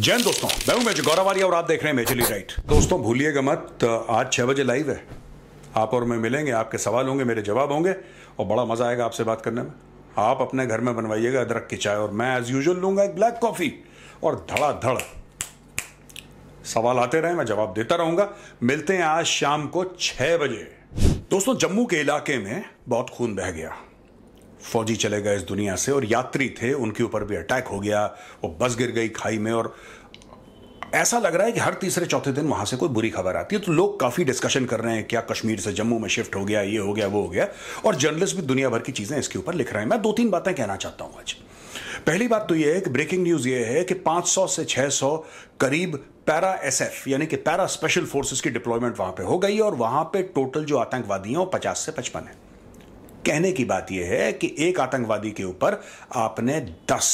जैन दोस्तों मैं हूं मेजर गौरवारी और आप देख रहे हैं मेजरली राइट दोस्तों भूलिएगा मत आज छह बजे लाइव है आप और मैं मिलेंगे आपके सवाल होंगे मेरे जवाब होंगे और बड़ा मज़ा आएगा आपसे बात करने में आप अपने घर में बनवाइएगा अदरक की चाय और मैं एज यूजल लूंगा एक ब्लैक कॉफ़ी और धड़ाधड़ सवाल आते रहे मैं जवाब देता रहूंगा मिलते हैं आज शाम को छह बजे दोस्तों जम्मू के इलाके में बहुत खून बह गया फौजी चले गए इस दुनिया से और यात्री थे उनके ऊपर भी अटैक हो गया वो बस गिर गई खाई में और ऐसा लग रहा है कि हर तीसरे चौथे दिन वहां से कोई बुरी खबर आती है तो लोग काफी डिस्कशन कर रहे हैं क्या कश्मीर से जम्मू में शिफ्ट हो गया ये हो गया वो हो गया और जर्नलिस्ट भी दुनिया भर की चीजें इसके ऊपर लिख रहे हैं मैं दो तीन बातें कहना चाहता हूं आज पहली बात तो यह है कि ब्रेकिंग न्यूज ये है कि 500 से 600 करीब पैरा एस यानी कि पैरा स्पेशल फोर्सेस की डिप्लॉयमेंट वहां पे हो गई और वहां पे टोटल जो आतंकवादी हैं वो 50 से 55 है कहने की बात यह है कि एक आतंकवादी के ऊपर आपने दस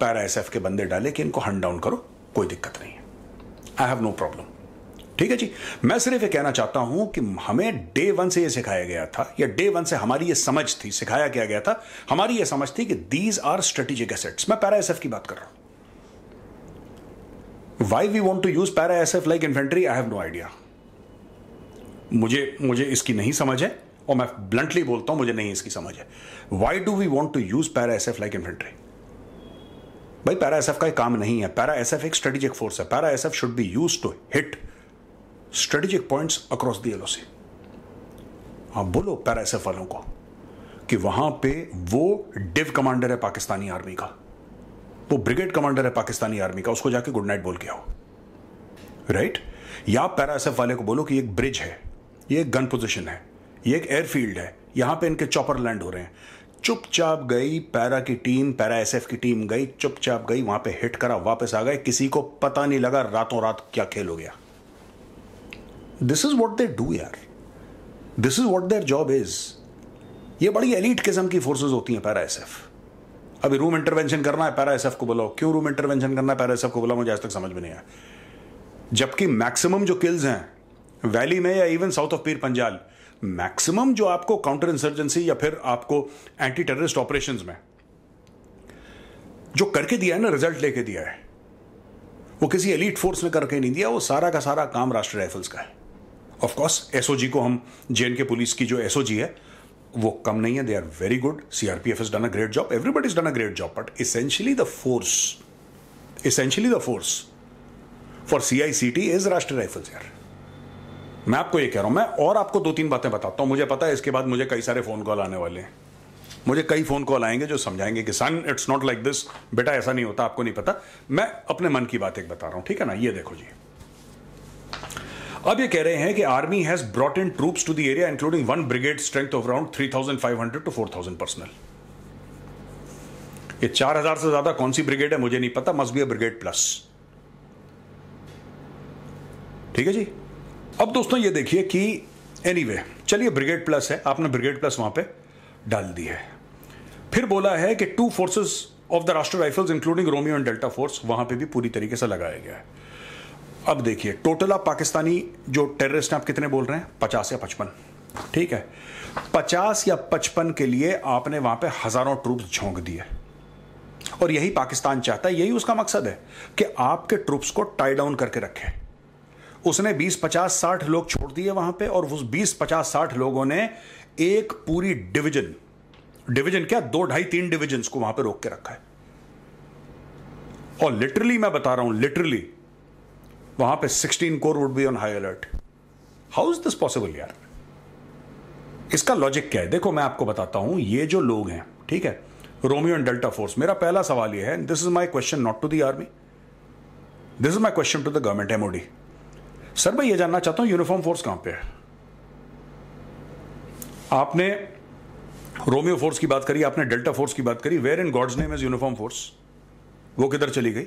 पैरा एस के बंदे डाले कि इनको हंड डाउन करो कोई दिक्कत नहीं है आई हैव नो प्रॉब्लम ठीक है जी मैं सिर्फ ये कहना चाहता हूं कि हमें डे वन से ये सिखाया गया था या डे वन से हमारी ये समझ थी सिखाया क्या गया था हमारी ये समझ थी कि दीज आर स्ट्रेटेजिक एसेट्स मैं पैरा एसएफ की बात कर रहा हूं why we want to use para SF like inventory I have no idea मुझे मुझे इसकी नहीं समझ है और मैं ब्लंटली बोलता हूं मुझे नहीं इसकी समझ है why do we want to use para S F like infantry भाई पैरा एस एफ का काम नहीं है पैरा एस एफ एक स्ट्रेटेजिक फोर्स है para S F should be use to hit strategic point across the sea हाँ बोलो para S F वालों को कि वहां पे वो डिव कमांडर है पाकिस्तानी आर्मी का वो ब्रिगेड कमांडर है पाकिस्तानी आर्मी का उसको जाके गुड नाइट बोल के आओ राइट या पैरा एस एफ वाले को बोलो कि एक ब्रिज है ये एक गन पोजिशन है ये एक एयरफील्ड है यहाँ पे इनके चॉपर लैंड हो रहे हैं चुपचाप गई पैरा की टीम पैरा एसएफ की टीम गई चुपचाप गई वहां पे हिट करा वापस आ गए किसी को पता नहीं लगा रातों रात क्या खेल हो गया this is what they do यार this is what their job is ये बड़ी एलिट किस्म की फोर्सेज होती हैं पैरा एसएफ अभी रूम इंटरवेंशन करना है पैरा एसएफ को बुलाओ क्यों रूम इंटरवेंशन करना है पैरा एसएफ को बुलाओ मुझे आज तक समझ में नहीं आया जबकि मैक्सिमम जो किल्स हैं वैली में या even south of Pir Panjal maximum जो आपको काउंटर इंसर्जेंसी या फिर आपको एंटी टेररिस्ट ऑपरेशन में जो करके दिया है ना रिजल्ट लेके दिया है वो किसी एलिट फोर्स ने करके नहीं दिया वो सारा का सारा काम राष्ट्रीय राइफल्स का है ऑफकोर्स एसओजी को हम जे के पुलिस की जो एसओजी है वो कम नहीं है they are very good CRPF is done a great job everybody is done a great job but essentially the force essentially the force for C is Rashtriya rifles यार मैं आपको ये कह रहा हूं मैं और आपको दो तीन बातें बताता हूं मुझे पता है इसके बाद मुझे कई सारे फ़ोन कॉल आने वाले हैं मुझे कई फ़ोन कॉल आएंगे जो समझाएंगे कि son it's not like this बेटा ऐसा नहीं होता आपको नहीं पता मैं अपने मन की बात एक बता रहा हूं ठीक है ना ये देखो जी अब ये कह रहे हैं कि army has brought in troops to the area including one brigade strength of around three thousand five hundred to four thousand personnel ये चार हजार से ज्यादा कौन सी ब्रिगेड है मुझे नहीं पता must be a brigade plus ठीक है जी अब दोस्तों ये देखिए कि एनीवे anyway, चलिए ब्रिगेड प्लस है आपने ब्रिगेड प्लस वहां पे डाल दी है फिर बोला है कि two forces of the Rashtra Rifles including Romeo and Delta force वहां पे भी पूरी तरीके से लगाया गया है अब देखिए टोटल आप पाकिस्तानी जो टेररिस्ट हैं आप कितने बोल रहे हैं पचास या पचपन ठीक है पचास या पचपन के लिए आपने वहां पे हजारों ट्रूप्स झोंक दिए और यही पाकिस्तान चाहता है यही उसका मकसद है कि आपके ट्रूप्स को टाई डाउन करके रखें उसने 20 50 60 लोग छोड़ दिए वहां पे और उस 20 50 60 लोगों ने एक पूरी डिवीजन डिवीजन क्या दो ढाई तीन डिवीजन को वहां पे रोक के रखा है और लिटरली मैं बता रहा हूं लिटरली वहां पे 16 corps would be on high alert how is this possible यार इसका लॉजिक क्या है देखो मैं आपको बताता हूं ये जो लोग हैं ठीक है रोमियो एंड डेल्टा फोर्स मेरा पहला सवाल ये है this is my question not to the army this is my question to the government MOD sir मैं ये जानना चाहता हूं यूनिफॉर्म फोर्स कहां पे है आपने रोमियो फोर्स की बात करी आपने डेल्टा फोर्स की बात करी where in God's name is uniform force वो किधर चली गई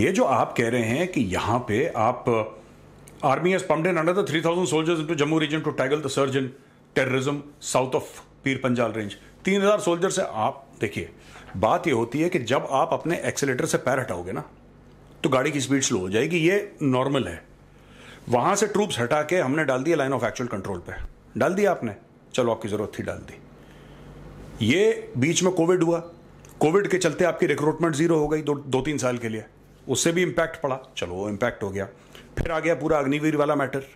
ये जो आप कह रहे हैं कि यहां पे आप army has pumped in under the thousand soldiers into Jammu region to tackle the surge in terrorism south of Pir Panjal range हजार सोल्जर है आप देखिए बात यह होती है कि जब आप अपने एक्सीटर से पैर हटाओगे ना तो गाड़ी की स्पीड स्लो हो जाएगी ये नॉर्मल है वहां से ट्रूप्स हटा के हमने डाल दिया लाइन ऑफ एक्चुअल कंट्रोल पे डाल दिया आपने चलो आपकी ज़रूरत थी डाल दी ये बीच में कोविड हुआ कोविड के चलते आपकी रिक्रूटमेंट ज़ीरो हो गई दो दो तीन साल के लिए उससे भी इंपैक्ट पड़ा चलो वो इंपैक्ट हो गया फिर आ गया पूरा अग्निवीर वाला मैटर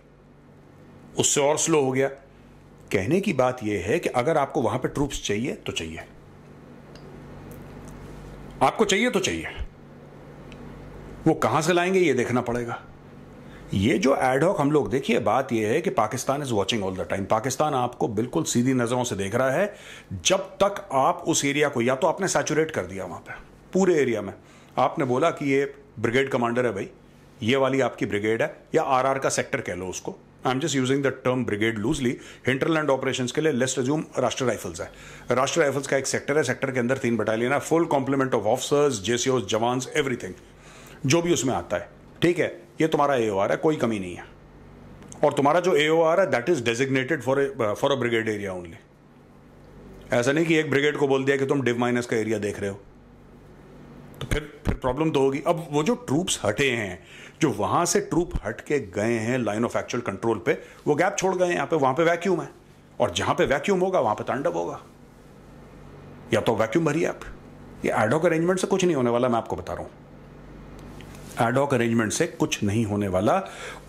उससे और स्लो हो गया कहने की बात यह है कि अगर आपको वहां पे ट्रूप्स चाहिए तो चाहिए आपको चाहिए तो चाहिए वो कहां से लाएंगे ये देखना पड़ेगा ये जो एडहॉक हम लोग देखिए बात यह है कि Pakistan is watching all the time Pakistan आपको बिल्कुल सीधी नज़रों से देख रहा है जब तक आप उस एरिया को या तो आपने सैचुरेट कर दिया वहां पर पूरे एरिया में आपने बोला कि ये ब्रिगेड कमांडर है भाई ये वाली आपकी ब्रिगेड है या आरआर का सेक्टर कह लो उसको I am just using the term brigade loosely hinterland operation के लिए लेस्ट रिज्यूम राष्ट्र राइफल्स है राष्ट्र राइफल्स का एक सेक्टर है सेक्टर के अंदर तीन बटालियन है full complement of officers JCO जवान एवरीथिंग जो भी उसमें आता है ठीक है ये तुम्हारा ए ओ आर है कोई कमी नहीं है और तुम्हारा जो ए ओ आर है that is designated for for a brigade area only ऐसा नहीं कि एक ब्रिगेड को बोल दिया कि तुम डिव माइनस का एरिया देख रहे हो तो फिर फिर प्रॉब्लम तो होगी अब वो जो ट्रूप्स हटे हैं जो वहां से ट्रूप हट के गए हैं लाइन ऑफ एक्चुअल कंट्रोल पे वो गैप छोड़ गए यहां यहाँ पे वहां पे वैक्यूम है और जहां पे वैक्यूम होगा वहां पे तांडव होगा या तो वैक्यूम भरिए आप ये एडोक अरेंजमेंट से कुछ नहीं होने वाला मैं आपको बता रहा हूँ एडॉक अरेंजमेंट से कुछ नहीं होने वाला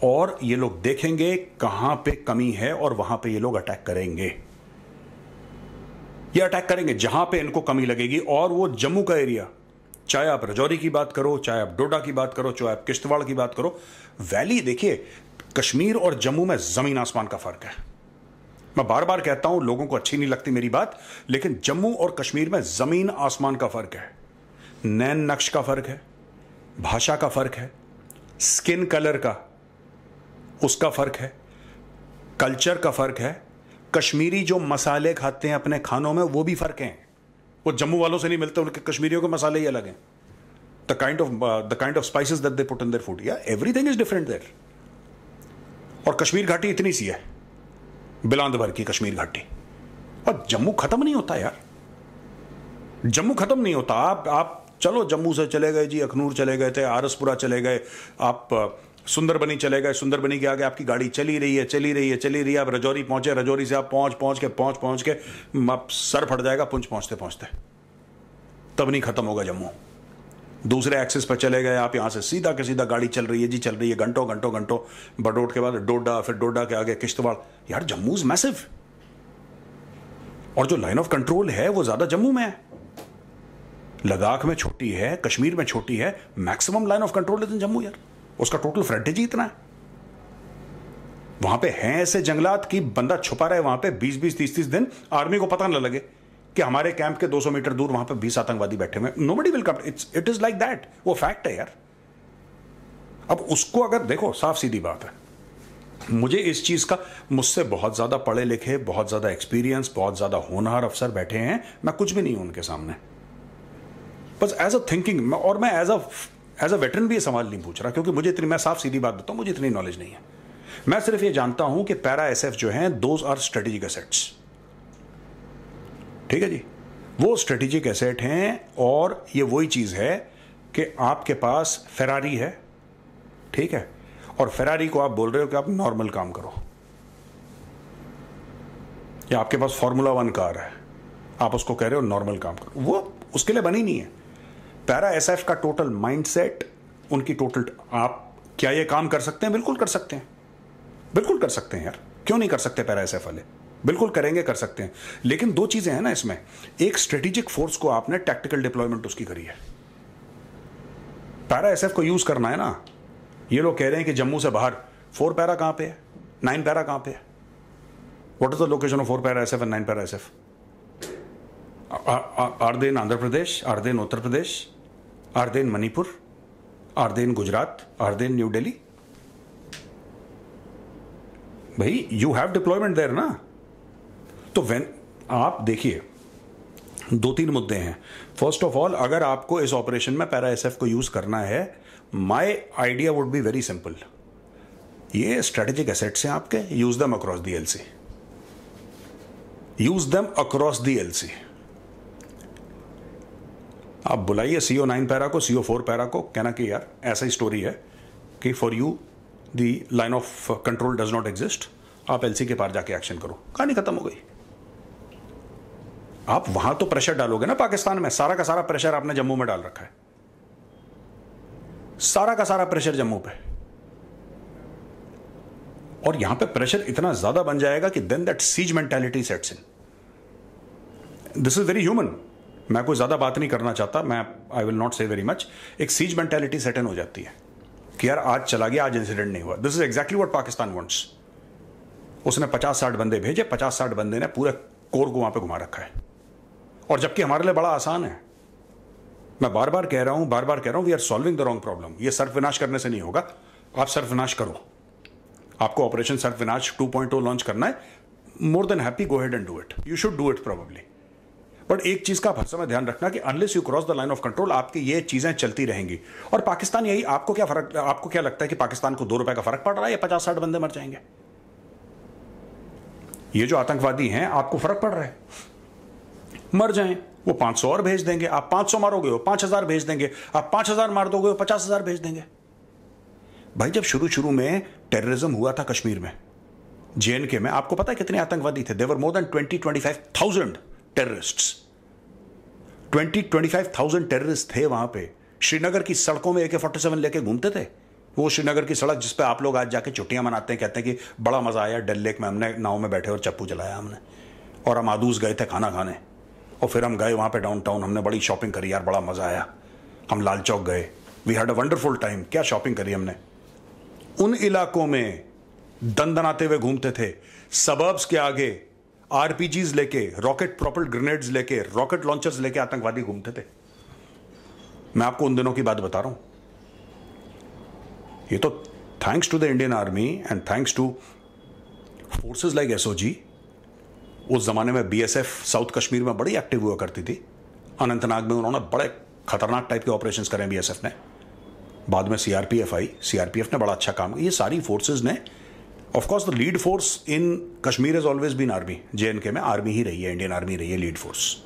और ये लोग देखेंगे कहां पे कमी है और वहां पे ये लोग अटैक करेंगे ये अटैक करेंगे जहां पे इनको कमी लगेगी और वो जम्मू का एरिया चाहे आप रजौरी की बात करो चाहे आप डोडा की बात करो चाहे आप किश्तवाड़ की बात करो वैली देखिए कश्मीर और जम्मू में ज़मीन आसमान का फ़र्क है मैं बार बार कहता हूं लोगों को अच्छी नहीं लगती मेरी बात लेकिन जम्मू और कश्मीर में ज़मीन आसमान का फ़र्क है नैन नक्श का फ़र्क है भाषा का फ़र्क है स्किन कलर का उसका फ़र्क है कल्चर का फ़र्क है कश्मीरी जो मसाले खाते हैं अपने खानों में वो भी फ़र्क हैं वो जम्मू वालों से नहीं मिलते उनके कश्मीरियों के मसाले ही अलग हैं the kind of the kind of spices that they put in their food या एवरीथिंग इज डिफरेंट देयर और कश्मीर घाटी इतनी सी है बिलांद भर की कश्मीर घाटी और जम्मू खत्म नहीं होता यार जम्मू खत्म नहीं होता आप आप चलो जम्मू से चले गए जी अखनूर चले गए थे आरसपुरा चले गए आप सुंदरबनी चले गए सुंदरबनी के आगे आपकी गाड़ी चली रही है चली रही है चली रही है आप रजौरी पहुंचे रजौरी से आप पहुंच पहुंच के पहुंच पहुंच के आप सर फट जाएगा पुंछ पहुंचते पहुंचते तब नहीं खत्म होगा जम्मू दूसरे एक्सेस पर चले गए आप यहाँ से सीधा के सीधा गाड़ी चल रही है जी चल रही है घंटों घंटों घंटों बडोट के बाद डोडा फिर डोडा के आगे किश्तवाड़ यार जम्मू इज मैसिव और जो लाइन ऑफ कंट्रोल है वो ज्यादा जम्मू में है लद्दाख में छोटी है कश्मीर में छोटी है maximum line of control is in Jammu यार उसका टोटल फ्रंटेज ही इतना है वहां पे हैं ऐसे जंगलात कि बंदा छुपा रहे वहां पे 20 20 30 30 दिन आर्मी को पता ना लगे कि हमारे कैंप के 200 मीटर दूर वहां पे 20 आतंकवादी बैठे हुए nobody will come it's it is like that वो फैक्ट है यार अब उसको अगर देखो साफ सीधी बात है मुझे इस चीज का मुझसे बहुत ज्यादा पढ़े लिखे बहुत ज्यादा एक्सपीरियंस बहुत ज्यादा होनहार अफसर बैठे हैं मैं कुछ भी नहीं हूं उनके सामने बस एज अ थिंकिंग और मैं as a as a veteran भी ये सवाल नहीं पूछ रहा क्योंकि मुझे इतनी मैं साफ सीधी बात बताऊं मुझे इतनी नॉलेज नहीं है मैं सिर्फ ये जानता हूं कि पैरा एस जो है दोज आर स्ट्रेटेजिक एसेट्स ठीक है जी वो स्ट्रेटेजिक एसेट हैं और ये वही चीज़ है कि आपके पास फरारी है ठीक है और फरारी को आप बोल रहे हो कि आप नॉर्मल काम करो या आपके पास फॉर्मूला वन कार है आप उसको कह रहे हो नॉर्मल काम करो वो उसके लिए बनी नहीं है पैरा एस का टोटल माइंडसेट उनकी टोटल आप क्या ये काम कर सकते हैं बिल्कुल कर सकते हैं बिल्कुल कर सकते हैं यार क्यों नहीं कर सकते पैरा एस वाले बिल्कुल करेंगे कर सकते हैं लेकिन दो चीज़ें हैं ना इसमें एक स्ट्रेटेजिक फोर्स को आपने टैक्टिकल डिप्लॉयमेंट उसकी करी है पैरा एस को यूज़ करना है ना ये लोग कह रहे हैं कि जम्मू से बाहर फोर पैरा कहां पे है नाइन पैरा कहां पे है what is the location of four para S F and nine para S F are they in Andhra Pradesh are they in Uttar Pradesh Are they in Manipur? Are they in Gujarat? Are they in New भाई you have deployment there ना तो when आप देखिए दो तीन मुद्दे हैं first of all अगर आपको इस ऑपरेशन में पैरा एस को यूज़ करना है my idea would be very simple ये स्ट्रेटेजिक एसेट्स हैं आपके use them across the L C use them across the L C आप बुलाइए सी ओ नाइन पैरा को सी ओ फोर पैरा को कहना कि यार ऐसा ही स्टोरी है कि for you the line of control does not exist आप एल के पार जाके एक्शन करो कहानी खत्म हो गई आप वहां तो प्रेशर डालोगे ना पाकिस्तान में सारा का सारा प्रेशर आपने जम्मू में डाल रखा है सारा का सारा प्रेशर जम्मू पे और यहां पे प्रेशर इतना ज्यादा बन जाएगा कि then that siege mentality sets in this is very human मैं कोई ज़्यादा बात नहीं करना चाहता मैं I will not say very much एक सीज मेंटेलिटी सेटन हो जाती है कि यार आज चला गया आज इंसिडेंट नहीं हुआ this is exactly what Pakistan wants उसने पचास साठ बंदे भेजे पचास साठ बंदे ने पूरे कोर को वहां पर घुमा रखा है और जबकि हमारे लिए बड़ा आसान है मैं बार बार कह रहा हूं बार बार कह रहा हूं we are solving the wrong problem यह सर्वविनाश करने से नहीं होगा आप सर्वविनाश करो आपको operation Sarvavinash to launch oh करना है more than happy go ahead and do it you should do it probably but एक चीज़ का आप समय ध्यान रखना कि unless you cross the line of control आपकी ये चीज़ें चलती रहेंगी और पाकिस्तान यही आपको क्या फर्क आपको क्या लगता है कि पाकिस्तान को दो रुपए का फर्क पड़ रहा है या पचास साठ बंदे मर जाएंगे ये जो आतंकवादी हैं आपको फर्क पड़ रहा है मर जाए वो 500 और भेज देंगे आप 500 मारोगे वो 5000 भेज देंगे आप 5000 मार दोगे वो 50000 भेज देंगे भाई जब शुरू शुरू में टेररिज्म हुआ था कश्मीर में जेएनके में आपको पता है कितने आतंकवादी थे there were more than twenty twenty five thousand terrorists five thousand terrorist थे वहां पे श्रीनगर की सड़कों में ए के फोर्टी सेवन लेके घूमते थे वो श्रीनगर की सड़क जिस पे आप लोग आज जाके छुट्टियां मनाते हैं कहते हैं कि बड़ा मज़ा आया डल लेक में हमने नाव में बैठे और चप्पू चलाया हमने और हम आदूस गए थे खाना खाने और फिर हम गए वहां पे डाउन टाउन हमने बड़ी शॉपिंग करी यार बड़ा मज़ा आया हम लाल चौक गए we had a wonderful time क्या शॉपिंग करी हमने उन इलाकों में दन दनाते हुए घूमते थे सबब्स के आगे आरपीजीज लेके रॉकेट प्रॉपर ग्रेनेड्स लेके रॉकेट लॉन्चर्स लेके आतंकवादी घूमते थे मैं आपको उन दिनों की बात बता रहा हूं ये तो thanks to the Indian army and thanks to forces like SOG उस जमाने में बीएसएफ साउथ कश्मीर में बड़ी एक्टिव हुआ करती थी अनंतनाग में उन्होंने बड़े खतरनाक टाइप के ऑपरेशन करें बीएसएफ ने बाद में सीआरपीएफ आई सीआरपीएफ ने बड़ा अच्छा काम किया ये सारी फोर्सेज ने of course the lead force in Kashmir is always been army J and K में आर्मी ही रही है इंडियन आर्मी रही है लीड फोर्स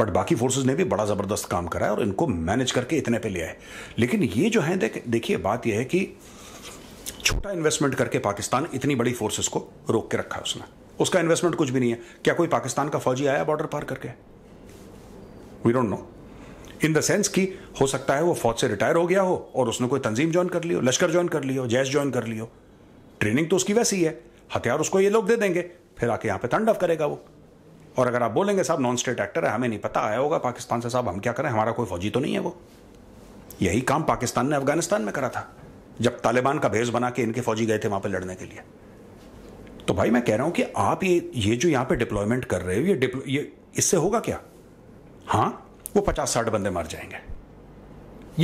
बट बाकी फोर्सेज ने भी बड़ा ज़बरदस्त काम करा है और इनको मैनेज करके इतने पे लिया है लेकिन ये जो है देखिए बात यह है कि छोटा इन्वेस्टमेंट करके पाकिस्तान इतनी बड़ी फोर्सेस को रोक के रखा है उसने उसका इन्वेस्टमेंट कुछ भी नहीं है क्या कोई पाकिस्तान का फौजी आया बॉर्डर पार करके we don't know in the sense कि हो सकता है वो फौज से रिटायर हो गया हो और उसने कोई तंजीम ज्वाइन कर लियो लश्कर ज्वाइन कर लियो जैश ज्वाइन कर लियो ट्रेनिंग तो उसकी वैसी है हथियार उसको ये लोग दे देंगे फिर आके यहाँ पे थंड ऑफ करेगा वो और अगर आप बोलेंगे साहब नॉन स्टेट एक्टर है हमें नहीं पता आया होगा पाकिस्तान से साहब हम क्या करें हमारा कोई फौजी तो नहीं है वो यही काम पाकिस्तान ने अफगानिस्तान में करा था जब तालिबान का भेज बना के इनके फौजी गए थे वहां पर लड़ने के लिए तो भाई मैं कह रहा हूं कि आप ये ये जो यहाँ पे डिप्लॉयमेंट कर रहे हो ये ये इससे होगा क्या हाँ वो पचास साठ बंदे मर जाएंगे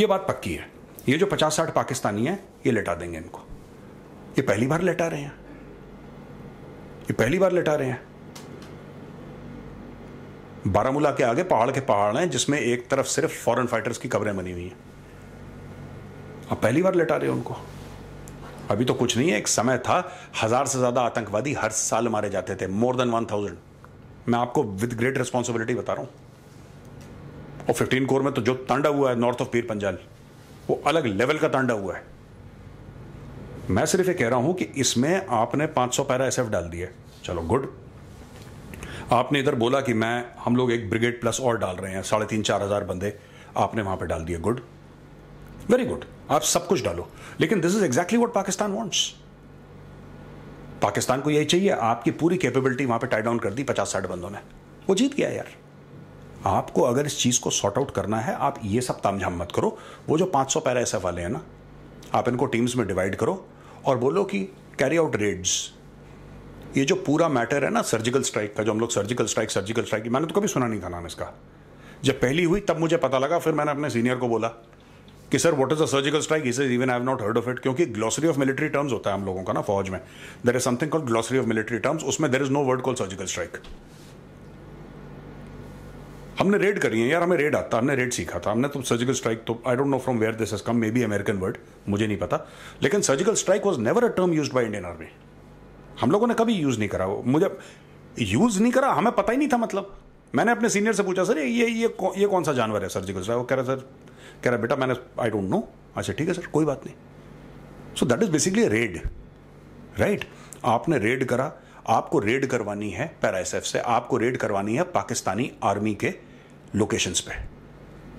ये बात पक्की है ये जो पचास साठ पाकिस्तानी है ये लेटा देंगे इनको ये पहली बार लेटा रहे हैं ये पहली बार लेटा रहे हैं बारामूला के आगे पहाड़ के पहाड़ हैं जिसमें एक तरफ सिर्फ फॉरेन फाइटर्स की कब्रें बनी हुई हैं अब पहली बार लेटा रहे हैं उनको अभी तो कुछ नहीं है एक समय था हजार से ज्यादा आतंकवादी हर साल मारे जाते थे मोर देन वन थाउजेंड मैं आपको विद ग्रेट रिस्पॉन्सिबिलिटी बता रहा हूं और फिफ्टीन कोर में तो जो तांडा हुआ है नॉर्थ ऑफ पीर पंजाल वो अलग लेवल का तांडा हुआ है मैं सिर्फ ये कह रहा हूं कि इसमें आपने 500 पैरा एफ डाल दिए चलो गुड आपने इधर बोला कि मैं हम लोग एक ब्रिगेड प्लस और डाल रहे हैं साढ़े तीन चार हजार बंदे आपने वहां पर डाल दिए गुड वेरी गुड आप सब कुछ डालो लेकिन this is exactly what Pakistan wants Pakistan को यही चाहिए आपकी पूरी कैपेबिलिटी वहां पर टाई डाउन कर दी पचास साठ बंदों ने वो जीत गया यार आपको अगर इस चीज़ को सॉर्ट आउट करना है आप ये सब तामझाम मत करो वो जो 500 पैरा एस वाले हैं ना आप इनको टीम्स में डिवाइड करो और बोलो कि कैरी आउट रेड्स ये जो पूरा मैटर है ना सर्जिकल स्ट्राइक का जो हम लोग सर्जिकल स्ट्राइक सर्जिकल स्ट्राइक मैंने तो कभी सुना नहीं था नाम इसका जब पहली हुई तब मुझे पता लगा फिर मैंने अपने सीनियर को बोला कि sir what is a surgical strike is is even I have not heard of it क्योंकि ग्लॉसरी ऑफ मिलिट्री टर्म्स होता है हम लोगों का ना फौज में there is something called glossary of military terms उसमें there is no word call surgical strike हमने रेड करी है यार हमें रेड आता हमने रेड सीखा था हमने तो सर्जिकल स्ट्राइक तो I don't know from where this has come maybe American word मुझे नहीं पता लेकिन surgical strike was never a term use by Indian army हम लोगों ने कभी यूज़ नहीं करा मुझे यूज़ नहीं करा हमें पता ही नहीं था मतलब मैंने अपने सीनियर से पूछा सर ये ये ये कौन सा जानवर है सर्जिकल स्ट्राइक वो कह रहा सर कह रहा बेटा मैंने आई डोंट नो अच्छा ठीक है सर कोई बात नहीं so that is basically raid right आपने रेड करा आपको रेड करवानी है पैरासेफ से आपको रेड करवानी है पाकिस्तानी आर्मी के लोकेशंस पे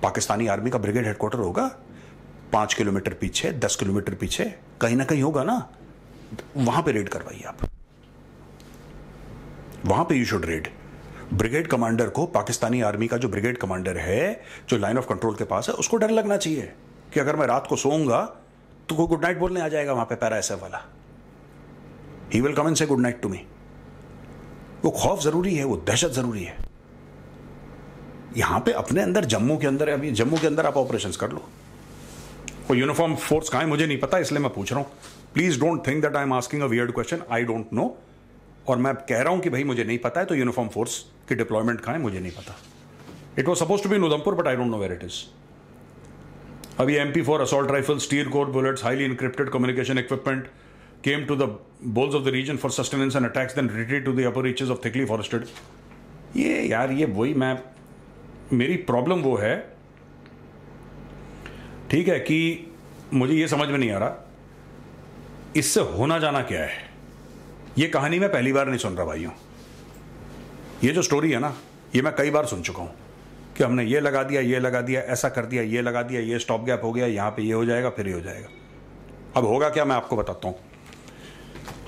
पाकिस्तानी आर्मी का ब्रिगेड हेडक्वार्टर होगा पांच किलोमीटर पीछे दस किलोमीटर पीछे कहीं ना कहीं होगा ना वहां पे रेड करवाइए आप वहां पे you should raid brigade commander को पाकिस्तानी आर्मी का जो ब्रिगेड कमांडर है जो लाइन ऑफ कंट्रोल के पास है उसको डर लगना चाहिए कि अगर मैं रात को सोऊंगा तो कोई गुड नाइट बोलने आ जाएगा वहां पे पैरा एस वाला ही will come and say good night to me वो खौफ जरूरी है वो दहशत जरूरी है यहाँ पे अपने अंदर जम्मू के अंदर अभी जम्मू के अंदर आप ऑपरेशन कर लो वो यूनिफॉर्म फोर्स कहा है मुझे नहीं पता इसलिए मैं पूछ रहा हूँ please don't think that I am asking a weird question I don't know और मैं कह रहा हूँ कि भाई मुझे नहीं पता है तो यूनिफॉर्म फोर्स की डिप्लॉयमेंट कहाँ है मुझे नहीं पता it was suppose to be Udhampur but I don't know where it is अभी M P four assault rifle steel core bullets highly encrypted communication equipment came to the bowels of the region for sustenance and attacks then retreated to the upper reaches of thickly forested ये यार ये वही मैं मेरी problem वो है ठीक है कि मुझे ये समझ में नहीं आ रहा इससे होना जाना क्या है ये कहानी मैं पहली बार नहीं सुन रहा भाइयों ये जो स्टोरी है ना ये मैं कई बार सुन चुका हूं कि हमने ये लगा दिया ये लगा दिया ऐसा कर दिया ये लगा दिया ये स्टॉप गैप हो गया यहां पे ये हो जाएगा फिर ये हो जाएगा अब होगा क्या मैं आपको बताता हूं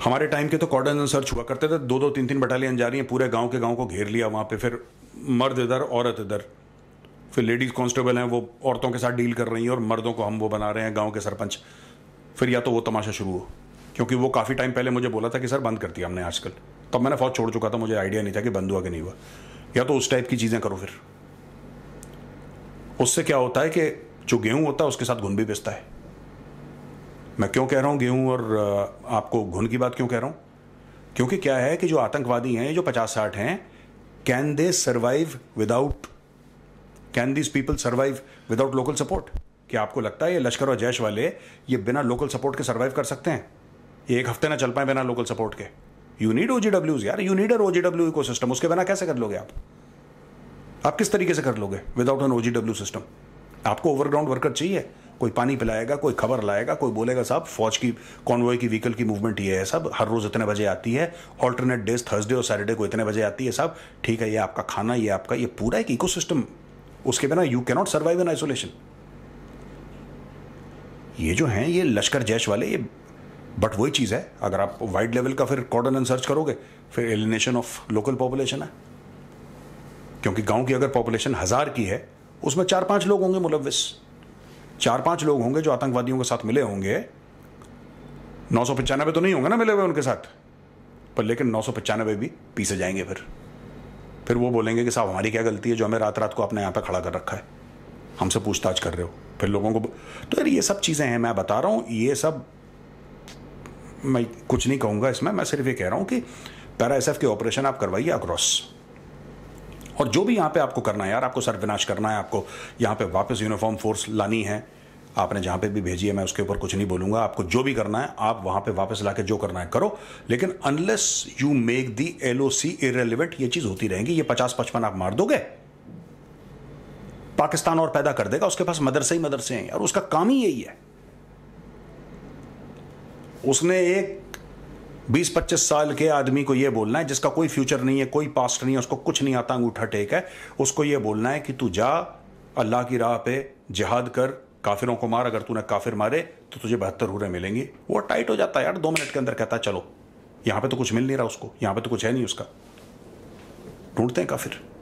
हमारे टाइम के तो कॉर्डन सर्च हुआ करते थे दो दो तीन तीन बटालियन जा रही हैं पूरे गांव के गांव को घेर लिया वहां पे फिर मर्द इधर औरत इधर फिर लेडीज़ कांस्टेबल हैं वो औरतों के साथ डील कर रही हैं और मर्दों को हम वो बना रहे हैं गांव के सरपंच फिर या तो वो तमाशा शुरू हो क्योंकि वो काफ़ी टाइम पहले मुझे बोला था कि सर बंद कर दिया हमने आजकल तब मैंने फौज छोड़ चुका था मुझे आइडिया नहीं था कि बंद हुआ कि नहीं हुआ या तो उस टाइप की चीज़ें करो फिर उससे क्या होता है कि जो गेहूँ होता है उसके साथ घुन भी पिसता है मैं क्यों कह रहा हूँ गेहूँ और आपको घुन की बात क्यों कह रहा हूँ क्योंकि क्या है कि जो आतंकवादी हैं जो पचास साठ हैं can they survive without can these people survive without local support क्या आपको लगता है ये लश्कर और जैश वाले ये बिना लोकल सपोर्ट के सर्वाइव कर सकते हैं ये एक हफ्ते ना चल पाए बिना लोकल सपोर्ट के यू नीड ओ यार you need uh O G W ecosystem उसके बिना कैसे कर लोगे आप आप किस तरीके से कर लोगे without an O G W system आपको ओवरग्राउंड वर्कर चाहिए कोई पानी पिलाएगा कोई खबर लाएगा कोई बोलेगा साहब फौज की कॉन्वॉय की व्हीकल की मूवमेंट ये है साहब हर रोज़ इतने बजे आती है ऑल्टरनेट डेज थर्सडे और सैटरडे को इतने बजे आती है साहब ठीक है ये आपका खाना ये आपका ये पूरा एक इको उसके बिना you cannot survive in isolation ये जो है ये लश्कर जैश वाले ये बट वही चीज़ है अगर आप वाइड लेवल का फिर कॉर्डन एंड सर्च करोगे फिर एलिनेशन ऑफ लोकल पॉपुलेशन है क्योंकि गांव की अगर पॉपुलेशन हज़ार की है उसमें चार पांच लोग होंगे मुलविस चार पांच लोग होंगे जो आतंकवादियों के साथ मिले होंगे नौ सौ पचानवे तो नहीं होंगे ना मिले हुए उनके साथ पर लेकिन नौ सौ पचानवे भी पीसे जाएंगे फिर फिर वो बोलेंगे कि साहब हमारी क्या गलती है जो हमें रात रात को अपने यहाँ पर खड़ा कर रखा है हमसे पूछताछ कर रहे हो फिर लोगों को तो यार ये सब चीज़ें हैं मैं बता रहा हूँ ये सब मैं कुछ नहीं कहूँगा इसमें मैं सिर्फ ये कह रहा हूँ कि पैरा एस के ऑपरेशन आप करवाइए अक्रॉस और जो भी यहाँ पे आपको करना है यार आपको सर्वनाश करना है आपको यहाँ पे वापस यूनिफॉर्म फोर्स लानी है आपने जहाँ पे भी भेजी है मैं उसके ऊपर कुछ नहीं बोलूँगा आपको जो भी करना है आप वहाँ पे वापस ला के जो करना है करो लेकिन unless you make the L O C irrelevant ये चीज़ होती रहेगी ये पचास पचपन आप मार दोगे पाकिस्तान और पैदा कर देगा उसके पास मदरसे ही मदरसे हैं और उसका काम ही यही है उसने एक बीस पच्चीस साल के आदमी को यह बोलना है जिसका कोई फ्यूचर नहीं है कोई पास्ट नहीं है उसको कुछ नहीं आता अंगूठा टेक है उसको ये बोलना है कि तू जा अल्लाह की राह पे जिहाद कर काफिरों को मार अगर तूने काफिर मारे तो तुझे बहत्तर हुए मिलेंगे वो टाइट हो जाता है यार दो मिनट के अंदर कहता है चलो यहाँ पे तो कुछ मिल नहीं रहा उसको यहाँ पे तो कुछ है नहीं उसका ढूंढते हैं काफिर